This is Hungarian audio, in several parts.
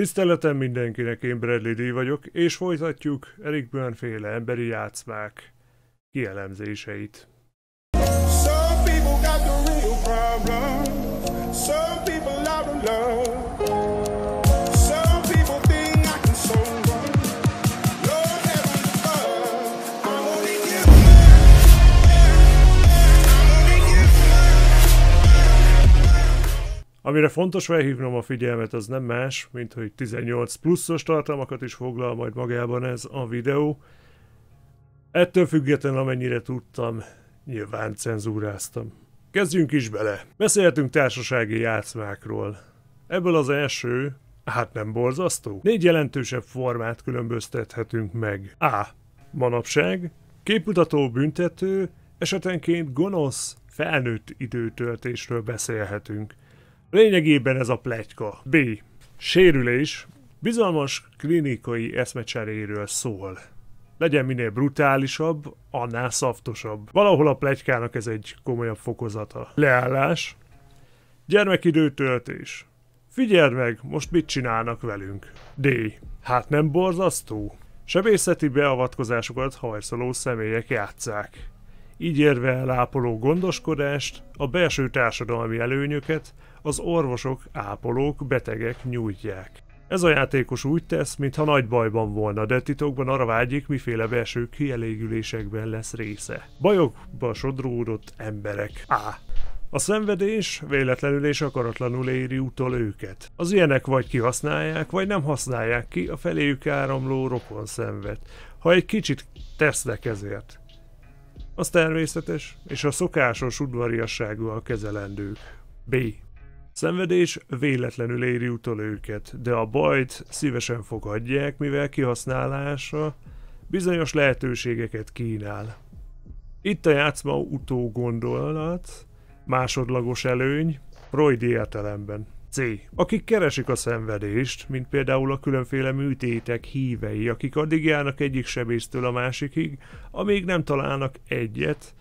Tiszteletem mindenkinek, én Bradley D. vagyok, és folytatjuk Eric Byrne féle emberi játszmák kielemzéseit. Some Amire fontos felhívnom a figyelmet, az nem más, mint hogy 18 pluszos tartalmakat is foglal majd magában ez a videó. Ettől független, amennyire tudtam, nyilván cenzúráztam. Kezdjünk is bele. Beszéltünk társasági játszmákról. Ebből az első, hát nem borzasztó? Négy jelentősebb formát különböztethetünk meg. A. Manapság, képutató büntető, esetenként gonosz, felnőtt időtöltésről beszélhetünk. Lényegében ez a pletyka. B. Sérülés. Bizalmas klinikai eszmecseréről szól. Legyen minél brutálisabb, annál szaftosabb. Valahol a plegykának ez egy komolyabb fokozata. Leállás. Gyermekidőtöltés. Figyeld meg, most mit csinálnak velünk. D. Hát nem borzasztó? Sebészeti beavatkozásokat hajszoló személyek játszák. Így érve el ápoló gondoskodást, a belső társadalmi előnyöket, az orvosok, ápolók, betegek nyújtják. Ez a játékos úgy tesz, mintha nagy bajban volna, de titokban arra vágyik, miféle belső kielégülésekben lesz része. Bajokba sodródott emberek. A. A szenvedés véletlenül és akaratlanul éri utol őket. Az ilyenek vagy kihasználják, vagy nem használják ki a feléjük áramló rokon szenved. ha egy kicsit tesznek ezért. Az természetes, és a szokásos udvariassággal kezelendő. B. Szenvedés véletlenül éri utol őket, de a bajt szívesen fogadják, mivel kihasználása bizonyos lehetőségeket kínál. Itt a játszma utógondolat, másodlagos előny, Freudi értelemben. C. Akik keresik a szenvedést, mint például a különféle műtétek hívei, akik addig járnak egyik sebésztől a másikig, amíg nem találnak egyet,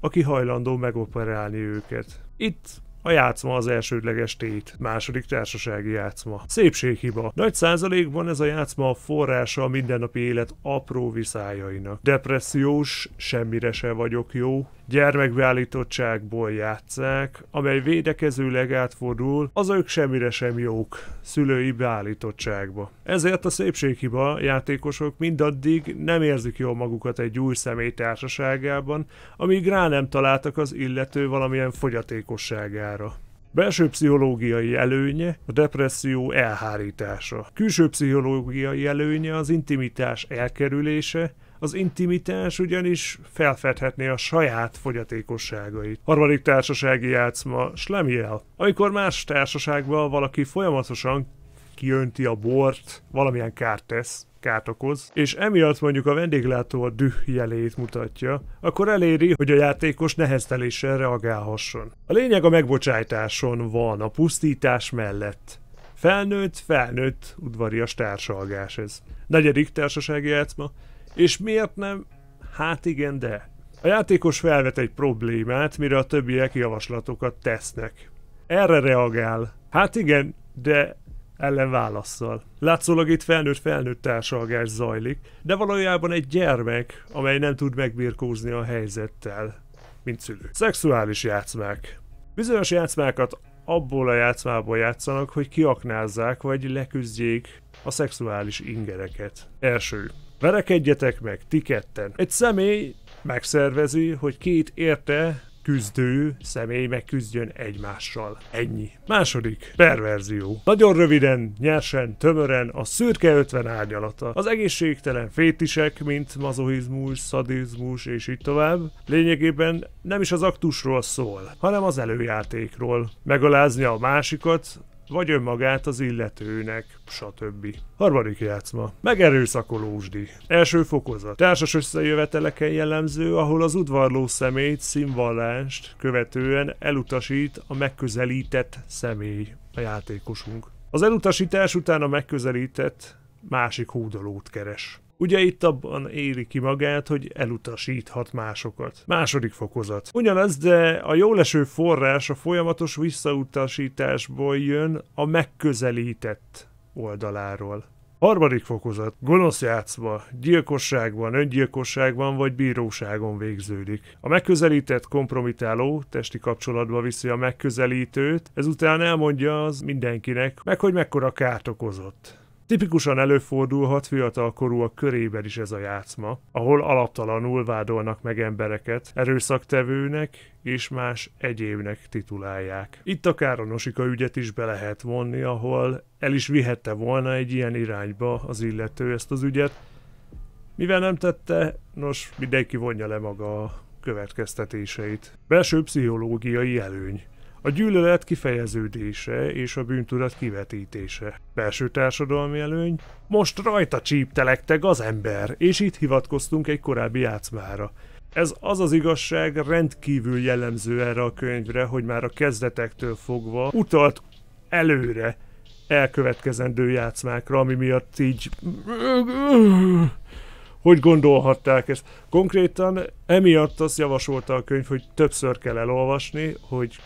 aki hajlandó megoperálni őket. Itt a játszma az elsődleges tét, második társasági játszma. Szépséghiba. Nagy százalékban ez a játszma a forrása a mindennapi élet apró viszályainak. Depressziós, semmire se vagyok jó, gyermekbeállítottságból játszák, amely védekezőleg átfordul, az ők semmire sem jók szülői beállítottságba. Ezért a szépséghiba játékosok mindaddig nem érzik jól magukat egy új személy társaságában, amíg rá nem találtak az illető valamilyen fogyatékosságára. Belső pszichológiai előnye a depresszió elhárítása. Külső pszichológiai előnye az intimitás elkerülése, az intimitás ugyanis felfedhetné a saját fogyatékosságait. Harmadik társasági játszma, Slemiel. Amikor más társaságban valaki folyamatosan kiönti a bort, valamilyen kárt tesz, kárt okoz, és emiatt mondjuk a vendéglátó a düh jelét mutatja, akkor eléri, hogy a játékos nehezteléssel reagálhasson. A lényeg a megbocsájtáson van, a pusztítás mellett. Felnőtt, felnőtt, udvarias társalgás ez. Negyedik társasági játszma, és miért nem? Hát igen, de. A játékos felvet egy problémát, mire a többiek javaslatokat tesznek. Erre reagál. Hát igen, de ellen válaszol. Látszólag itt felnőtt-felnőtt társalgás zajlik, de valójában egy gyermek, amely nem tud megbirkózni a helyzettel, mint szülő. Szexuális játszmák. Bizonyos játszmákat abból a játszmából játszanak, hogy kiaknázzák vagy leküzdjék a szexuális ingereket. Első. Verekedjetek meg, ti ketten. Egy személy megszervezi, hogy két érte küzdő személy megküzdjön egymással. Ennyi. Második. Perverzió. Nagyon röviden, nyersen, tömören a szürke 50 árnyalata. Az egészségtelen fétisek, mint mazohizmus, szadizmus és így tovább, lényegében nem is az aktusról szól, hanem az előjátékról. Megalázni a másikat, vagy önmagát az illetőnek, stb. Harmadik játszma. Megerőszakolósdi. Első fokozat. Társas összejöveteleken jellemző, ahol az udvarló személyt színvallást követően elutasít a megközelített személy, a játékosunk. Az elutasítás után a megközelített másik hódolót keres. Ugye itt abban éri ki magát, hogy elutasíthat másokat. Második fokozat. Ugyanaz, de a jóleső forrás a folyamatos visszautasításból jön a megközelített oldaláról. Harmadik fokozat. Gonosz játszva, gyilkosságban, öngyilkosságban vagy bíróságon végződik. A megközelített kompromitáló testi kapcsolatba viszi a megközelítőt, ezután elmondja az mindenkinek, meg hogy mekkora kárt okozott. Tipikusan előfordulhat korúak körében is ez a játszma, ahol alaptalanul vádolnak meg embereket, erőszaktevőnek és más egyébnek titulálják. Itt a káronosika ügyet is be lehet vonni, ahol el is vihette volna egy ilyen irányba az illető ezt az ügyet. Mivel nem tette, nos, mindenki vonja le maga a következtetéseit. Belső pszichológiai előny. A gyűlölet kifejeződése és a bűntudat kivetítése. Belső társadalmi előny? Most rajta csíptelekteg az ember, és itt hivatkoztunk egy korábbi játszmára. Ez az az igazság rendkívül jellemző erre a könyvre, hogy már a kezdetektől fogva utalt előre elkövetkezendő játszmákra, ami miatt így... Hogy gondolhatták ezt? Konkrétan emiatt azt javasolta a könyv, hogy többször kell elolvasni, hogy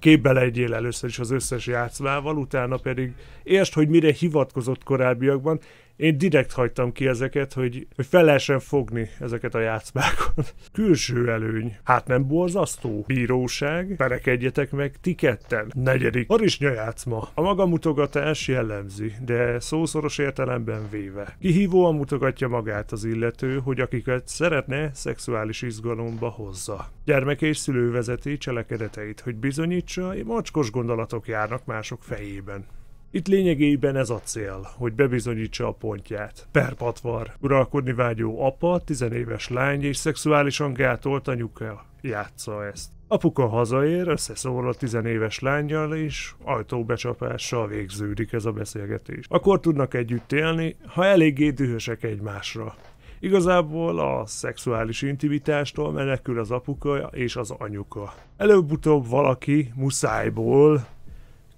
képbe legyél először is az összes játszmával, utána pedig értsd, hogy mire hivatkozott korábbiakban, én direkt hagytam ki ezeket, hogy, hogy fel lehessen fogni ezeket a játszmákat. Külső előny. Hát nem borzasztó. Bíróság. Perekedjetek meg ti ketten. Negyedik. Arisnya játszma. A maga mutogatás jellemzi, de szószoros értelemben véve. Kihívóan mutogatja magát az illető, hogy akiket szeretne, szexuális izgalomba hozza. Gyermek és szülő vezeti cselekedeteit, hogy bizonyítsa, hogy macskos gondolatok járnak mások fejében. Itt lényegében ez a cél, hogy bebizonyítsa a pontját. patvar, uralkodni vágyó apa, tizenéves lány és szexuálisan gátolt anyuka játsza ezt. Apuka hazaér, összeszól a tizenéves lányjal, és ajtóbecsapással végződik ez a beszélgetés. Akkor tudnak együtt élni, ha eléggé dühösek egymásra. Igazából a szexuális intimitástól menekül az apuka és az anyuka. Előbb-utóbb valaki muszájból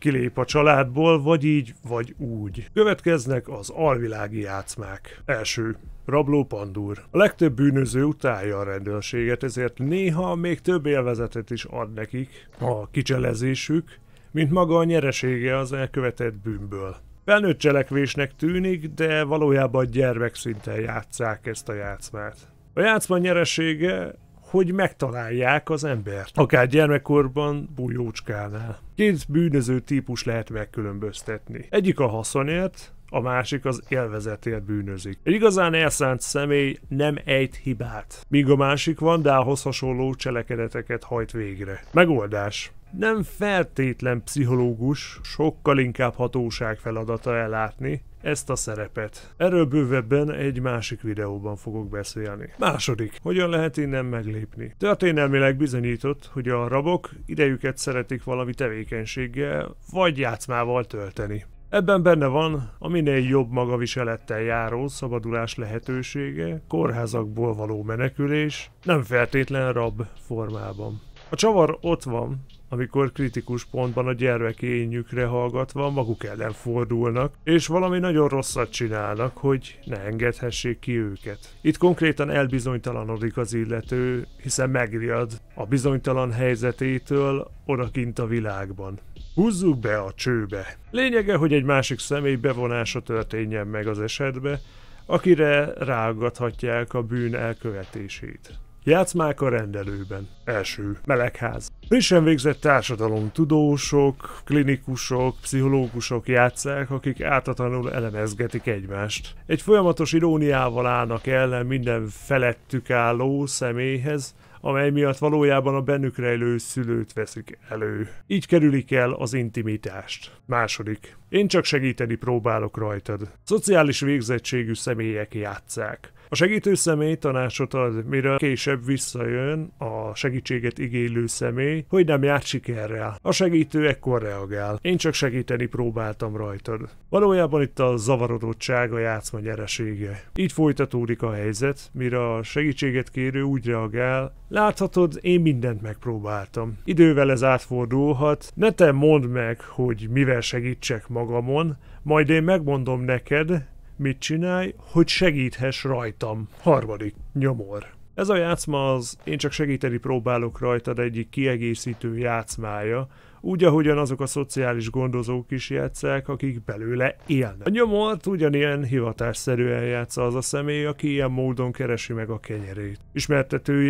kilép a családból, vagy így, vagy úgy. Következnek az alvilági játszmák. Első, Rabló Pandur. A legtöbb bűnöző utálja a rendőrséget, ezért néha még több élvezetet is ad nekik a kicselezésük, mint maga a nyeresége az elkövetett bűnből. Felnőtt cselekvésnek tűnik, de valójában gyermekszinten játszák ezt a játszmát. A játszma nyeresége hogy megtalálják az embert, akár gyermekkorban bújócskánál. Két bűnöző típus lehet megkülönböztetni. Egyik a haszonért, a másik az élvezetért bűnözik. Egy igazán elszánt személy nem ejt hibát, míg a másik van, de ahhoz hasonló cselekedeteket hajt végre. Megoldás nem feltétlen pszichológus, sokkal inkább hatóság feladata ellátni, ezt a szerepet. Erről bővebben egy másik videóban fogok beszélni. Második. Hogyan lehet innen meglépni? Történelmileg bizonyított, hogy a rabok idejüket szeretik valami tevékenységgel vagy játszmával tölteni. Ebben benne van a minél jobb magaviselettel járó szabadulás lehetősége, kórházakból való menekülés, nem feltétlen rab formában. A csavar ott van, amikor kritikus pontban a gyermekényükre hallgatva maguk ellen fordulnak, és valami nagyon rosszat csinálnak, hogy ne engedhessék ki őket. Itt konkrétan elbizonytalanodik az illető, hiszen megriad a bizonytalan helyzetétől odakint a világban. Húzzuk be a csőbe. Lényege, hogy egy másik személy bevonása történjen meg az esetbe, akire rágathatják a bűn elkövetését. Játszmák a rendelőben. Első. Melegház. Frissen végzett társadalom tudósok, klinikusok, pszichológusok játszák, akik ártatlanul elemezgetik egymást. Egy folyamatos iróniával állnak ellen minden felettük álló személyhez, amely miatt valójában a bennük rejlő szülőt veszik elő. Így kerülik el az intimitást. Második. Én csak segíteni próbálok rajtad. Szociális végzettségű személyek játszák. A segítő személy tanácsot ad, mire később visszajön a segítséget igénylő személy, hogy nem járt sikerrel. A segítő ekkor reagál. Én csak segíteni próbáltam rajtad. Valójában itt a zavarodottság a játszma nyeresége. Így folytatódik a helyzet, mire a segítséget kérő úgy reagál, láthatod, én mindent megpróbáltam. Idővel ez átfordulhat, ne te mondd meg, hogy mivel segítsek magam magamon, majd én megmondom neked, mit csinálj, hogy segíthess rajtam. Harmadik nyomor. Ez a játszma az én csak segíteni próbálok rajtad egyik kiegészítő játszmája, úgy ahogyan azok a szociális gondozók is játszák, akik belőle élnek. A nyomort ugyanilyen hivatásszerűen játsza az a személy, aki ilyen módon keresi meg a kenyerét.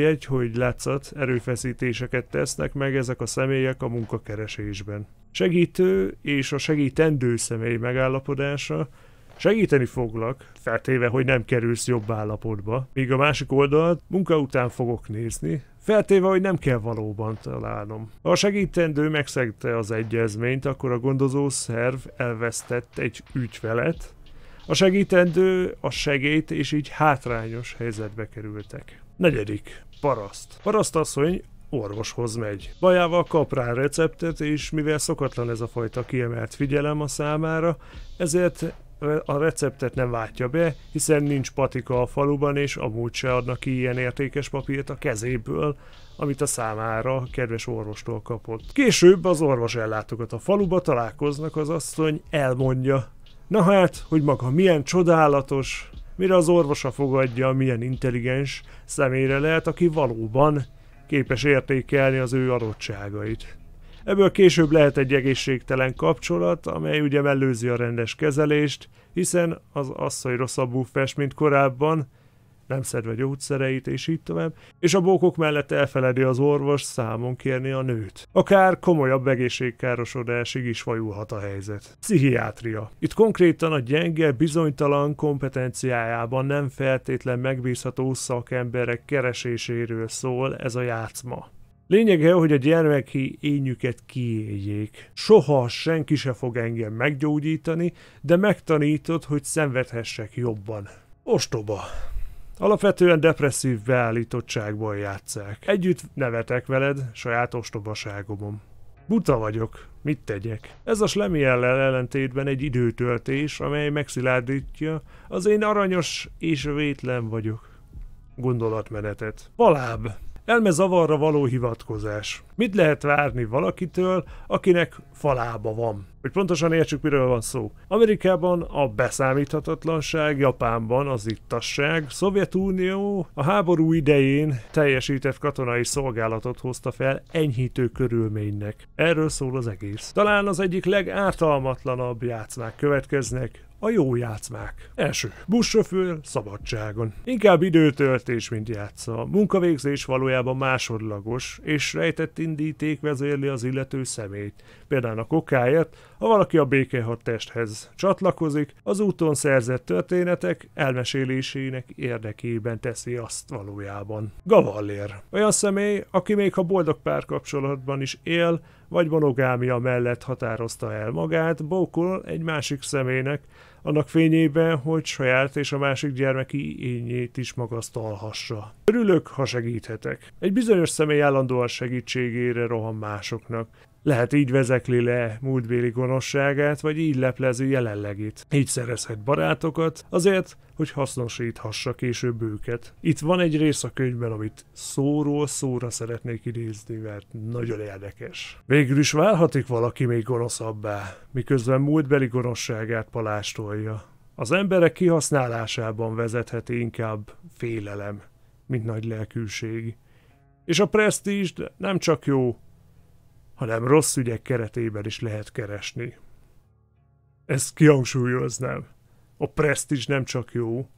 egy, hogy látszat, erőfeszítéseket tesznek meg ezek a személyek a munkakeresésben segítő és a segítendő személy megállapodása, Segíteni foglak, feltéve, hogy nem kerülsz jobb állapotba, míg a másik oldalt munka után fogok nézni, feltéve, hogy nem kell valóban találnom. Ha a segítendő megszegte az egyezményt, akkor a gondozó szerv elvesztett egy ügyfelet, a segítendő a segét és így hátrányos helyzetbe kerültek. Negyedik. Paraszt. Parasztasszony orvoshoz megy. Bajával kap rá receptet, és mivel szokatlan ez a fajta kiemelt figyelem a számára, ezért a receptet nem váltja be, hiszen nincs patika a faluban, és amúgy se adnak ki ilyen értékes papírt a kezéből, amit a számára kedves orvostól kapott. Később az orvos ellátogat a faluba, találkoznak az asszony, elmondja. Na hát, hogy maga milyen csodálatos, mire az orvosa fogadja, milyen intelligens személyre lehet, aki valóban képes értékelni az ő adottságait. Ebből később lehet egy egészségtelen kapcsolat, amely ugye mellőzi a rendes kezelést, hiszen az asszony rosszabbul fest, mint korábban, nem szedve gyógyszereit, és így tovább, és a bókok mellett elfeledi az orvos számon kérni a nőt. Akár komolyabb egészségkárosodásig is fajulhat a helyzet. Pszichiátria. Itt konkrétan a gyenge, bizonytalan kompetenciájában nem feltétlen megbízható szakemberek kereséséről szól ez a játszma. Lényege, hogy a gyermeki ényüket kiéljék. Soha senki se fog engem meggyógyítani, de megtanítod, hogy szenvedhessek jobban. Ostoba! Alapvetően depresszív beállítottságból játszák. Együtt nevetek veled, saját ostobaságomom. Buta vagyok, mit tegyek? Ez a Slemi ellen ellentétben egy időtöltés, amely megszilárdítja, az én aranyos és vétlen vagyok. Gondolatmenetet. Valáb. Elme zavarra való hivatkozás. Mit lehet várni valakitől, akinek falába van? Hogy pontosan értsük, miről van szó. Amerikában a beszámíthatatlanság, Japánban az ittasság, Szovjetunió a háború idején teljesített katonai szolgálatot hozta fel enyhítő körülménynek. Erről szól az egész. Talán az egyik legártalmatlanabb játszmák következnek, a jó játszmák. Első, buszsofőr szabadságon. Inkább időtöltés, mint játsza. Munkavégzés valójában másodlagos, és rejtett indíték vezérli az illető személyt. Például a kokáért, ha valaki a békehadtesthez csatlakozik, az úton szerzett történetek elmesélésének érdekében teszi azt valójában. Gavallér. Olyan személy, aki még ha boldog párkapcsolatban is él, vagy monogámia mellett határozta el magát, bókol egy másik személynek, annak fényében, hogy saját és a másik gyermeki ényét is magasztalhassa. Örülök, ha segíthetek. Egy bizonyos személy állandóan segítségére rohan másoknak. Lehet így vezekli le múltbéli gonoszságát, vagy így leplezi jelenlegét. Így szerezhet barátokat, azért, hogy hasznosíthassa később őket. Itt van egy rész a könyvben, amit szóról szóra szeretnék idézni, mert nagyon érdekes. Végül is válhatik valaki még gonoszabbá, miközben múltbeli gonoszságát palástolja. Az emberek kihasználásában vezetheti inkább félelem, mint nagy lelkűség. És a presztízs nem csak jó, hanem rossz ügyek keretében is lehet keresni. Ezt kihangsúlyoznám. A presztízs nem csak jó,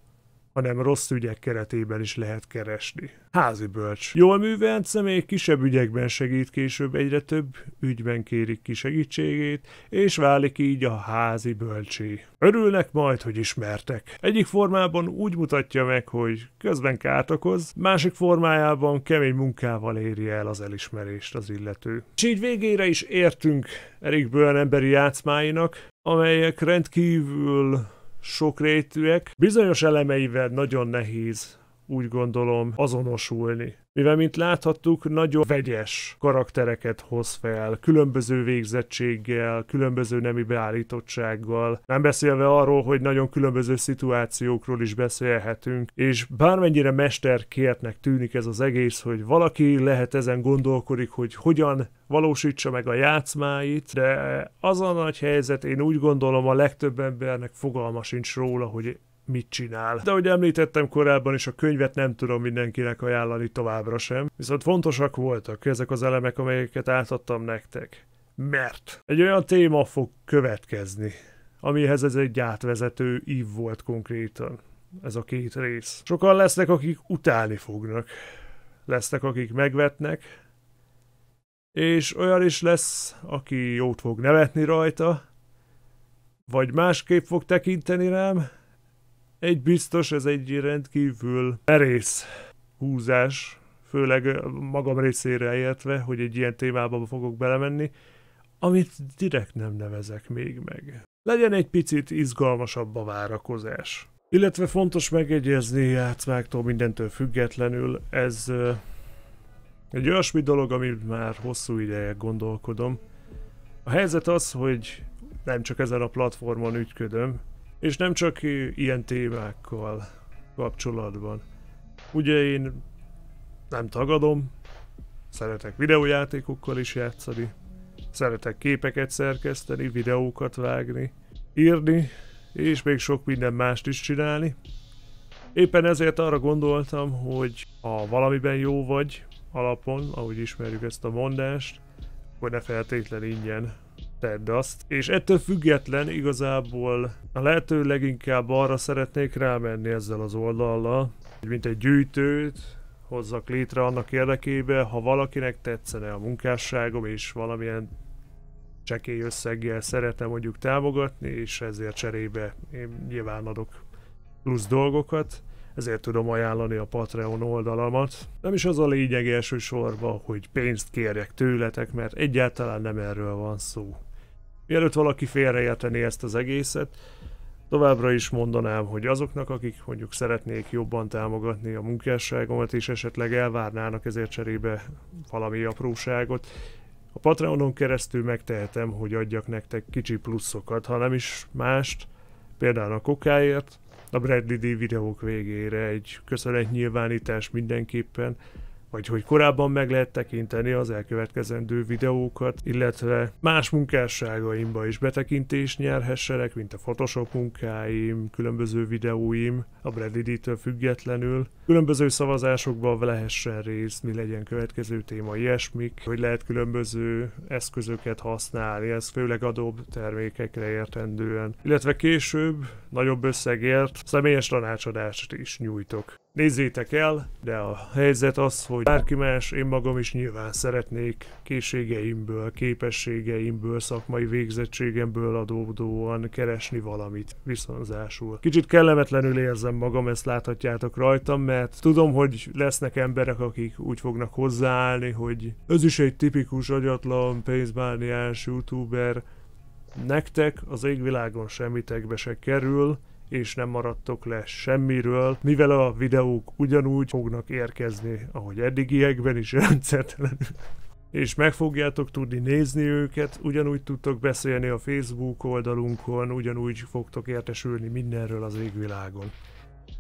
hanem rossz ügyek keretében is lehet keresni. Házi bölcs. Jól művelt személy kisebb ügyekben segít, később egyre több ügyben kérik ki segítségét, és válik így a házi bölcsi. Örülnek majd, hogy ismertek. Egyik formában úgy mutatja meg, hogy közben kárt okoz, másik formájában kemény munkával éri el az elismerést az illető. És így végére is értünk Erik emberi játszmáinak, amelyek rendkívül sokrétűek. Bizonyos elemeivel nagyon nehéz úgy gondolom azonosulni mivel mint láthattuk, nagyon vegyes karaktereket hoz fel, különböző végzettséggel, különböző nemi beállítottsággal, nem beszélve arról, hogy nagyon különböző szituációkról is beszélhetünk, és bármennyire mesterkértnek tűnik ez az egész, hogy valaki lehet ezen gondolkodik, hogy hogyan valósítsa meg a játszmáit, de az a nagy helyzet, én úgy gondolom a legtöbb embernek fogalma sincs róla, hogy mit csinál. De ahogy említettem korábban is, a könyvet nem tudom mindenkinek ajánlani továbbra sem, viszont fontosak voltak ezek az elemek, amelyeket átadtam nektek. Mert egy olyan téma fog következni, amihez ez egy átvezető ív volt konkrétan. Ez a két rész. Sokan lesznek, akik utálni fognak. Lesznek, akik megvetnek. És olyan is lesz, aki jót fog nevetni rajta, vagy másképp fog tekinteni rám, egy biztos, ez egy rendkívül merész húzás, főleg magam részére értve, hogy egy ilyen témában fogok belemenni, amit direkt nem nevezek még meg. Legyen egy picit izgalmasabb a várakozás. Illetve fontos megegyezni játszmáktól mindentől függetlenül, ez egy olyasmi dolog, amit már hosszú ideje gondolkodom. A helyzet az, hogy nem csak ezen a platformon ügyködöm, és nem csak ilyen témákkal kapcsolatban. Ugye én nem tagadom, szeretek videójátékokkal is játszani, szeretek képeket szerkeszteni, videókat vágni, írni, és még sok minden mást is csinálni. Éppen ezért arra gondoltam, hogy ha valamiben jó vagy, alapon, ahogy ismerjük ezt a mondást, hogy ne feltétlen ingyen tedd azt. És ettől független igazából a lehető leginkább arra szeretnék rámenni ezzel az oldallal, hogy mint egy gyűjtőt, hozzak létre annak érdekében, ha valakinek tetszene a munkásságom, és valamilyen csekély összeggel szeretne mondjuk támogatni, és ezért cserébe én nyilván adok plusz dolgokat, ezért tudom ajánlani a Patreon oldalamat. Nem is az a lényeg elsősorban, hogy pénzt kérjek tőletek, mert egyáltalán nem erről van szó. Mielőtt valaki félreértené ezt az egészet, Továbbra is mondanám, hogy azoknak, akik mondjuk szeretnék jobban támogatni a munkásságomat, és esetleg elvárnának ezért cserébe valami apróságot, a Patreonon keresztül megtehetem, hogy adjak nektek kicsi pluszokat, ha nem is mást, például a kokáért, a Bradley D videók végére egy köszönetnyilvánítás mindenképpen, vagy hogy korábban meg lehet tekinteni az elkövetkezendő videókat, illetve más munkásságaimba is betekintést nyerhessenek, mint a Photoshop munkáim, különböző videóim, a Bradley től függetlenül. Különböző szavazásokban lehessen részt, mi legyen következő téma, ilyesmik, hogy lehet különböző eszközöket használni, ez főleg adóbb termékekre értendően. Illetve később nagyobb összegért személyes tanácsadást is nyújtok. Nézzétek el, de a helyzet az, hogy bárki más, én magam is nyilván szeretnék készségeimből, képességeimből, szakmai végzettségemből adódóan keresni valamit viszonzásul. Kicsit kellemetlenül érzem magam, ezt láthatjátok rajtam, mert tudom, hogy lesznek emberek, akik úgy fognak hozzáállni, hogy ez is egy tipikus agyatlan pénzmániás youtuber, nektek az égvilágon semmitekbe se kerül, és nem maradtok le semmiről, mivel a videók ugyanúgy fognak érkezni, ahogy eddigiekben is rendszertelenül és meg fogjátok tudni nézni őket, ugyanúgy tudtok beszélni a Facebook oldalunkon, ugyanúgy fogtok értesülni mindenről az égvilágon.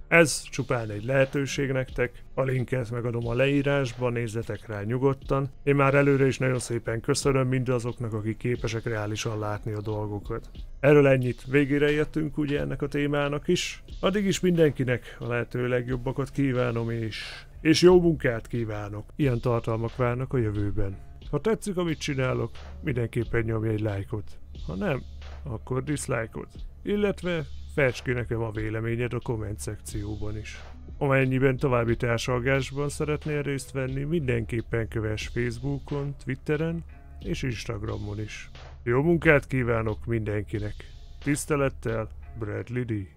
Ez csupán egy lehetőség nektek, a linket megadom a leírásban, nézzetek rá nyugodtan. Én már előre is nagyon szépen köszönöm mindazoknak, akik képesek reálisan látni a dolgokat. Erről ennyit, végére értünk ugye ennek a témának is. Addig is mindenkinek a lehető legjobbakat kívánom és... És jó munkát kívánok! Ilyen tartalmak várnak a jövőben. Ha tetszik, amit csinálok, mindenképpen nyomj egy lájkot. Ha nem, akkor diszlájkot. Illetve Fejtsd ki nekem a véleményed a komment szekcióban is. Amennyiben további társalgásban szeretnél részt venni, mindenképpen kövess Facebookon, Twitteren és Instagramon is. Jó munkát kívánok mindenkinek! Tisztelettel, Bradley D.